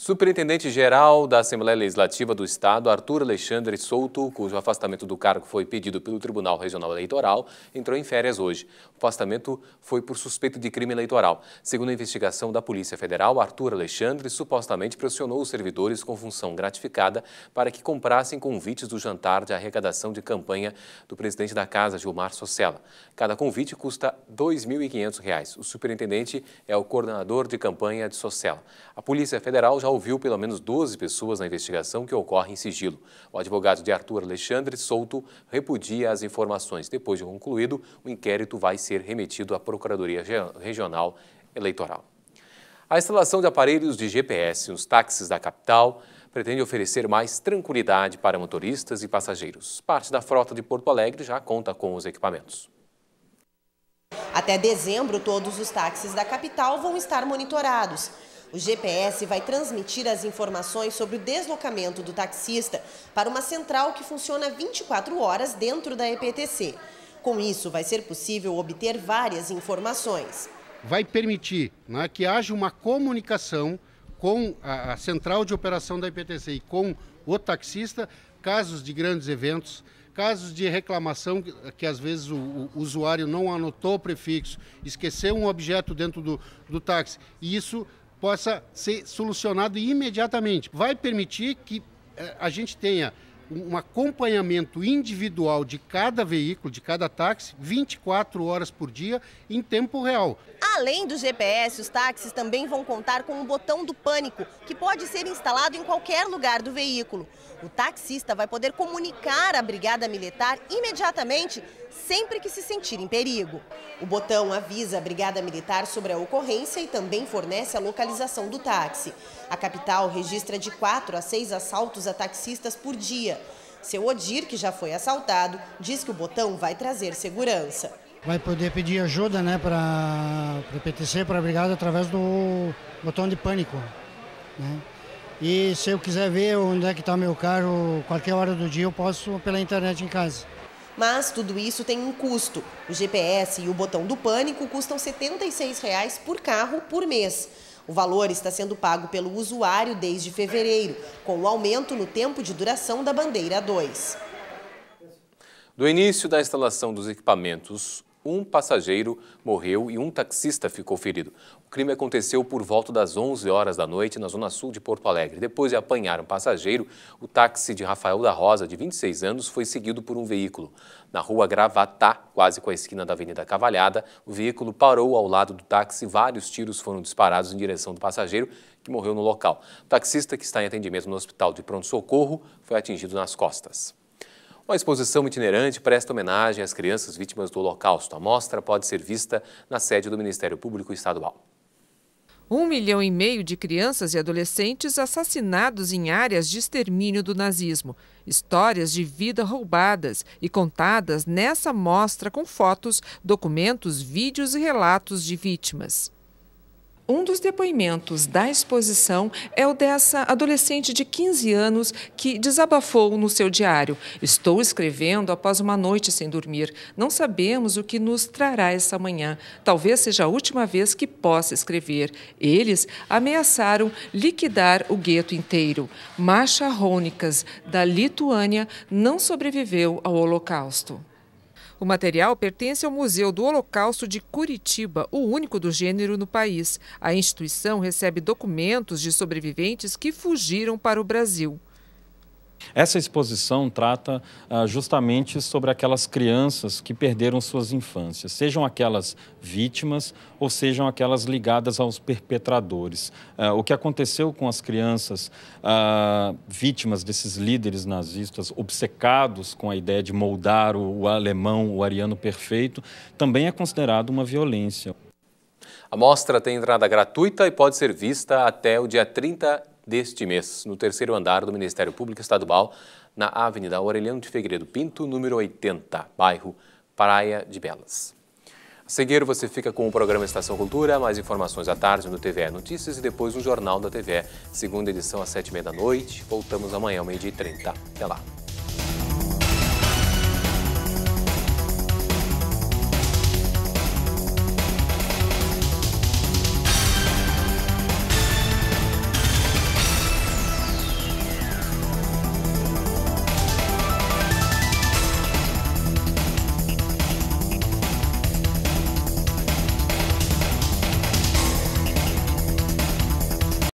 Superintendente-geral da Assembleia Legislativa do Estado, Arthur Alexandre Souto, cujo afastamento do cargo foi pedido pelo Tribunal Regional Eleitoral, entrou em férias hoje. O afastamento foi por suspeito de crime eleitoral. Segundo a investigação da Polícia Federal, Arthur Alexandre supostamente pressionou os servidores com função gratificada para que comprassem convites do jantar de arrecadação de campanha do presidente da Casa, Gilmar Socella. Cada convite custa R$ 2.500. O superintendente é o coordenador de campanha de Socella. A Polícia Federal já já ouviu pelo menos 12 pessoas na investigação que ocorre em sigilo. O advogado de Arthur Alexandre Souto repudia as informações. Depois de concluído, o inquérito vai ser remetido à Procuradoria Regional Eleitoral. A instalação de aparelhos de GPS nos táxis da capital pretende oferecer mais tranquilidade para motoristas e passageiros. Parte da frota de Porto Alegre já conta com os equipamentos. Até dezembro, todos os táxis da capital vão estar monitorados. O GPS vai transmitir as informações sobre o deslocamento do taxista para uma central que funciona 24 horas dentro da EPTC. Com isso, vai ser possível obter várias informações. Vai permitir né, que haja uma comunicação com a, a central de operação da EPTC e com o taxista, casos de grandes eventos, casos de reclamação que, que às vezes o, o, usuário não anotou o prefixo, esqueceu um objeto dentro do, do táxi. E isso possa ser solucionado imediatamente. Vai permitir que eh, a gente tenha um acompanhamento individual de cada veículo, de cada táxi, 24 horas por dia, em tempo real. Além do GPS, os táxis também vão contar com um botão do pânico, que pode ser instalado em qualquer lugar do veículo. O taxista vai poder comunicar à Brigada Militar imediatamente, sempre que se sentir em perigo. O botão avisa a Brigada Militar sobre a ocorrência e também fornece a localização do táxi. A capital registra de 4 a 6 assaltos a taxistas por dia. Seu Odir, que já foi assaltado, diz que o botão vai trazer segurança. Vai poder pedir ajuda né, para o PTC, para a Brigada, através do botão de pânico. Né? E se eu quiser ver onde é que está meu carro, qualquer hora do dia, eu posso pela internet em casa. Mas tudo isso tem um custo. O GPS e o botão do pânico custam R$ 76 por carro por mês. O valor está sendo pago pelo usuário desde fevereiro, com o aumento no tempo de duração da bandeira 2. Do início da instalação dos equipamentos, um passageiro morreu e um taxista ficou ferido. O crime aconteceu por volta das 11 horas da noite na zona sul de Porto Alegre. Depois de apanhar um passageiro, o táxi de Rafael da Rosa, de 26 anos, foi seguido por um veículo. Na rua Gravatá, quase com a esquina da Avenida Cavalhada, o veículo parou ao lado do táxi. Vários tiros foram disparados em direção do passageiro, que morreu no local. O taxista, que está em atendimento no hospital de pronto-socorro, foi atingido nas costas. Uma exposição itinerante presta homenagem às crianças vítimas do Holocausto. A mostra pode ser vista na sede do Ministério Público Estadual. Um milhão e meio de crianças e adolescentes assassinados em áreas de extermínio do nazismo. Histórias de vida roubadas e contadas nessa mostra com fotos, documentos, vídeos e relatos de vítimas. Um dos depoimentos da exposição é o dessa adolescente de 15 anos que desabafou no seu diário. Estou escrevendo após uma noite sem dormir. Não sabemos o que nos trará essa manhã. Talvez seja a última vez que possa escrever. Eles ameaçaram liquidar o gueto inteiro. Masha Rônicas, da Lituânia, não sobreviveu ao Holocausto. O material pertence ao Museu do Holocausto de Curitiba, o único do gênero no país. A instituição recebe documentos de sobreviventes que fugiram para o Brasil. Essa exposição trata ah, justamente sobre aquelas crianças que perderam suas infâncias, sejam aquelas vítimas ou sejam aquelas ligadas aos perpetradores. Ah, o que aconteceu com as crianças ah, vítimas desses líderes nazistas, obcecados com a ideia de moldar o, o alemão, o ariano perfeito, também é considerado uma violência. A mostra tem entrada gratuita e pode ser vista até o dia 30 deste mês, no terceiro andar do Ministério Público Estadual, na Avenida Aureliano de Figueiredo Pinto, número 80, bairro Praia de Belas. A seguir, você fica com o programa Estação Cultura, mais informações à tarde no TVE Notícias e depois no Jornal da TVE, segunda edição às sete e meia da noite. Voltamos amanhã, meio-dia e trinta. Até lá.